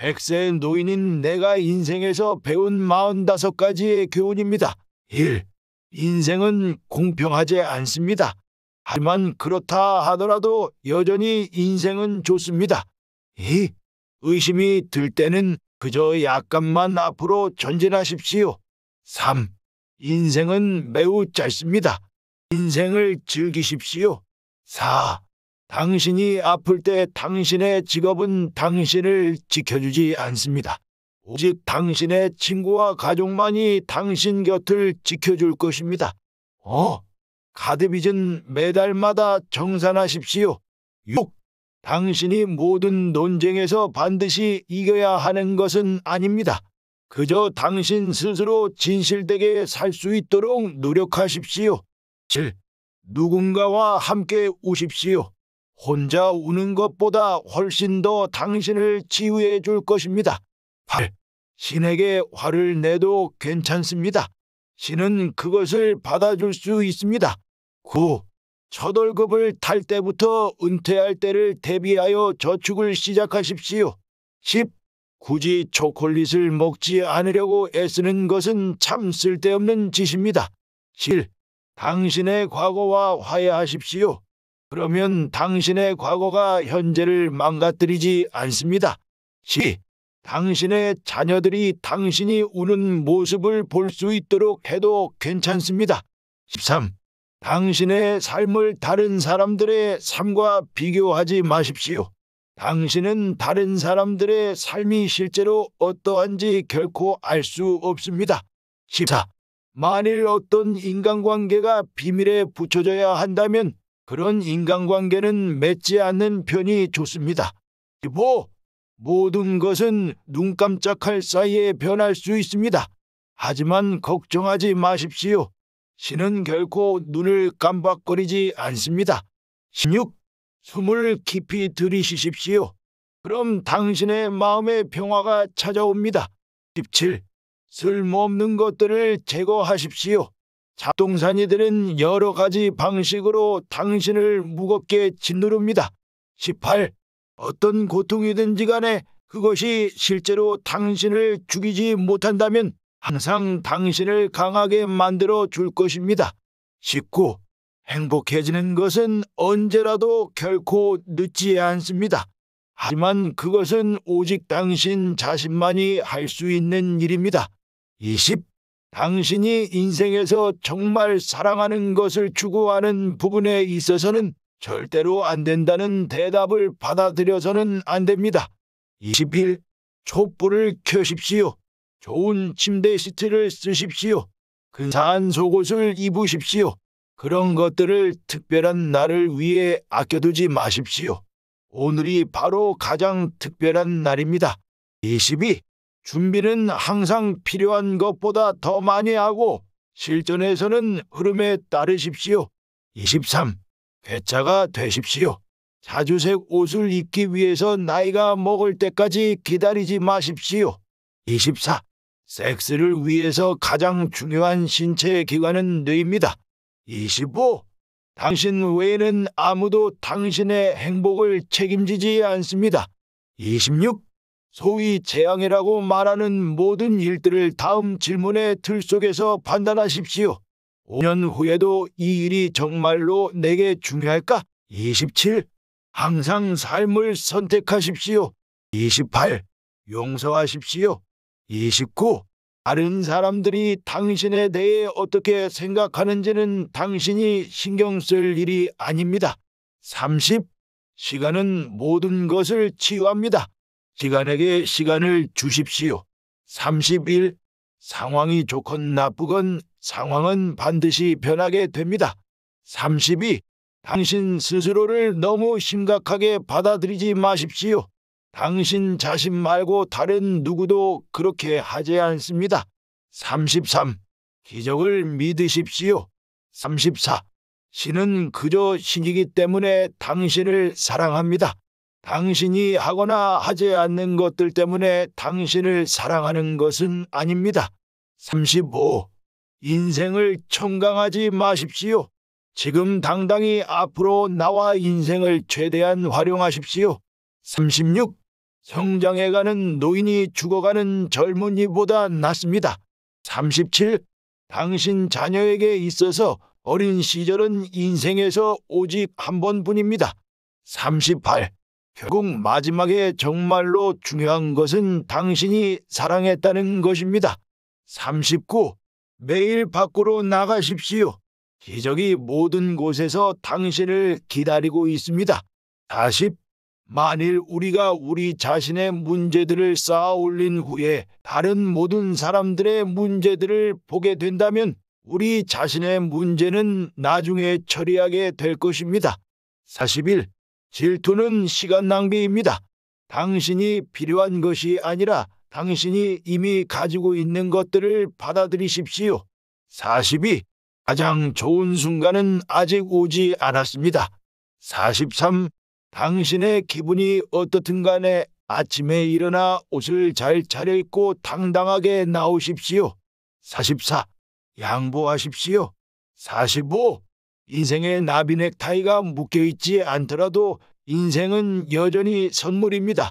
백세 노인인 내가 인생에서 배운 45가지의 교훈입니다. 1. 인생은 공평하지 않습니다. 하지만 그렇다 하더라도 여전히 인생은 좋습니다. 2. 의심이 들 때는 그저 약간만 앞으로 전진하십시오. 3. 인생은 매우 짧습니다. 인생을 즐기십시오. 4. 당신이 아플 때 당신의 직업은 당신을 지켜주지 않습니다. 오직 당신의 친구와 가족만이 당신 곁을 지켜줄 것입니다. 어? 가드빚은 매달마다 정산하십시오. 6. 당신이 모든 논쟁에서 반드시 이겨야 하는 것은 아닙니다. 그저 당신 스스로 진실되게 살 수 있도록 노력하십시오. 7. 누군가와 함께 오십시오 혼자 우는 것보다 훨씬 더 당신을 치유해 줄 것입니다. 8. 신에게 화를 내도 괜찮습니다. 신은 그것을 받아줄 수 있습니다. 9. 첫월급을 탈 때부터 은퇴할 때를 대비하여 저축을 시작하십시오. 10. 굳이 초콜릿을 먹지 않으려고 애쓰는 것은 참 쓸데없는 짓입니다. 7. 당신의 과거와 화해하십시오. 그러면 당신의 과거가 현재를 망가뜨리지 않습니다. 시. 당신의 자녀들이 당신이 우는 모습을 볼 수 있도록 해도 괜찮습니다. 13. 당신의 삶을 다른 사람들의 삶과 비교하지 마십시오. 당신은 다른 사람들의 삶이 실제로 어떠한지 결코 알 수 없습니다. 14. 만일 어떤 인간관계가 비밀에 붙여져야 한다면 그런 인간관계는 맺지 않는 편이 좋습니다. 뭐 모든 것은 눈 깜짝할 사이에 변할 수 있습니다. 하지만 걱정하지 마십시오. 신은 결코 눈을 깜박거리지 않습니다. 16. 숨을 깊이 들이쉬십시오. 그럼 당신의 마음의 평화가 찾아옵니다. 17. 쓸모없는 것들을 제거하십시오. 잡동사니들은 여러 가지 방식으로 당신을 무겁게 짓누릅니다. 18. 어떤 고통이든지 간에 그것이 실제로 당신을 죽이지 못한다면 항상 당신을 강하게 만들어 줄 것입니다. 19. 행복해지는 것은 언제라도 결코 늦지 않습니다. 하지만 그것은 오직 당신 자신만이 할 수 있는 일입니다. 20. 당신이 인생에서 정말 사랑하는 것을 추구하는 부분에 있어서는 절대로 안 된다는 대답을 받아들여서는 안 됩니다. 20일 촛불을 켜십시오. 좋은 침대 시트를 쓰십시오. 근사한 속옷을 입으십시오. 그런 것들을 특별한 날을 위해 아껴두지 마십시오. 오늘이 바로 가장 특별한 날입니다. 22. 준비는 항상 필요한 것보다 더 많이 하고 실전에서는 흐름에 따르십시오. 23. 괴짜가 되십시오. 자주색 옷을 입기 위해서 나이가 먹을 때까지 기다리지 마십시오. 24. 섹스를 위해서 가장 중요한 신체 기관은 뇌입니다. 25. 당신 외에는 아무도 당신의 행복을 책임지지 않습니다. 26. 소위 재앙이라고 말하는 모든 일들을 다음 질문의 틀 속에서 판단하십시오. 5년 후에도 이 일이 정말로 내게 중요할까? 27. 항상 삶을 선택하십시오. 28. 용서하십시오. 29. 다른 사람들이 당신에 대해 어떻게 생각하는지는 당신이 신경 쓸 일이 아닙니다. 30. 시간은 모든 것을 치유합니다. 기간에게 시간을 주십시오. 30일 상황이 좋건 나쁘건 상황은 반드시 변하게 됩니다. 32. 당신 스스로를 너무 심각하게 받아들이지 마십시오. 당신 자신 말고 다른 누구도 그렇게 하지 않습니다. 33. 기적을 믿으십시오. 34. 신은 그저 신이기 때문에 당신을 사랑합니다. 당신이 하거나 하지 않는 것들 때문에 당신을 사랑하는 것은 아닙니다. 35. 인생을 청강하지 마십시오. 지금 당당히 앞으로 나와 인생을 최대한 활용하십시오. 36. 성장해가는 노인이 죽어가는 젊은이보다 낫습니다. 37. 당신 자녀에게 있어서 어린 시절은 인생에서 오직 한 번뿐입니다. 38. 결국 마지막에 정말로 중요한 것은 당신이 사랑했다는 것입니다. 39. 매일 밖으로 나가십시오. 기적이 모든 곳에서 당신을 기다리고 있습니다. 40. 만일 우리가 우리 자신의 문제들을 쌓아 올린 후에 다른 모든 사람들의 문제들을 보게 된다면 우리 자신의 문제는 나중에 처리하게 될 것입니다. 41. 질투는 시간 낭비입니다. 당신이 필요한 것이 아니라 당신이 이미 가지고 있는 것들을 받아들이십시오. 42. 가장 좋은 순간은 아직 오지 않았습니다. 43. 당신의 기분이 어떻든 간에 아침에 일어나 옷을 잘 차려입고 당당하게 나오십시오. 44. 양보하십시오. 45. 인생의 나비넥타이가 묶여있지 않더라도 인생은 여전히 선물입니다.